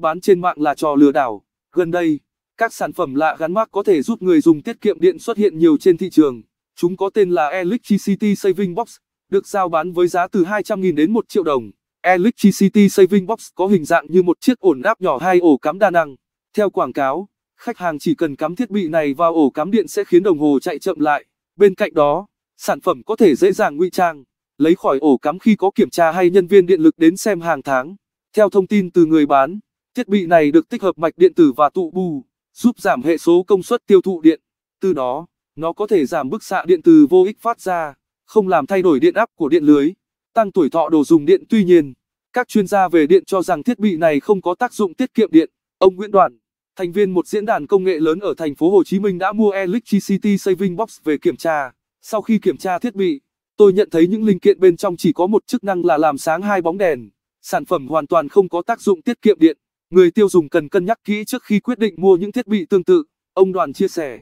bán trên mạng là trò lừa đảo. Gần đây, các sản phẩm lạ gắn mác có thể giúp người dùng tiết kiệm điện xuất hiện nhiều trên thị trường. Chúng có tên là Electricity Saving Box, được giao bán với giá từ 200.000 đến 1 triệu đồng. Electricity Saving Box có hình dạng như một chiếc ổn áp nhỏ hay ổ cắm đa năng. Theo quảng cáo, khách hàng chỉ cần cắm thiết bị này vào ổ cắm điện sẽ khiến đồng hồ chạy chậm lại. Bên cạnh đó, sản phẩm có thể dễ dàng ngụy trang, lấy khỏi ổ cắm khi có kiểm tra hay nhân viên điện lực đến xem hàng tháng. Theo thông tin từ người bán, thiết bị này được tích hợp mạch điện tử và tụ bù, giúp giảm hệ số công suất tiêu thụ điện. Từ đó, nó có thể giảm bức xạ điện từ vô ích phát ra, không làm thay đổi điện áp của điện lưới, tăng tuổi thọ đồ dùng điện. Tuy nhiên, các chuyên gia về điện cho rằng thiết bị này không có tác dụng tiết kiệm điện. Ông Nguyễn Đoàn, thành viên một diễn đàn công nghệ lớn ở thành phố Hồ Chí Minh đã mua Electricity Saving Box về kiểm tra. Sau khi kiểm tra thiết bị, tôi nhận thấy những linh kiện bên trong chỉ có một chức năng là làm sáng hai bóng đèn. Sản phẩm hoàn toàn không có tác dụng tiết kiệm điện người tiêu dùng cần cân nhắc kỹ trước khi quyết định mua những thiết bị tương tự ông đoàn chia sẻ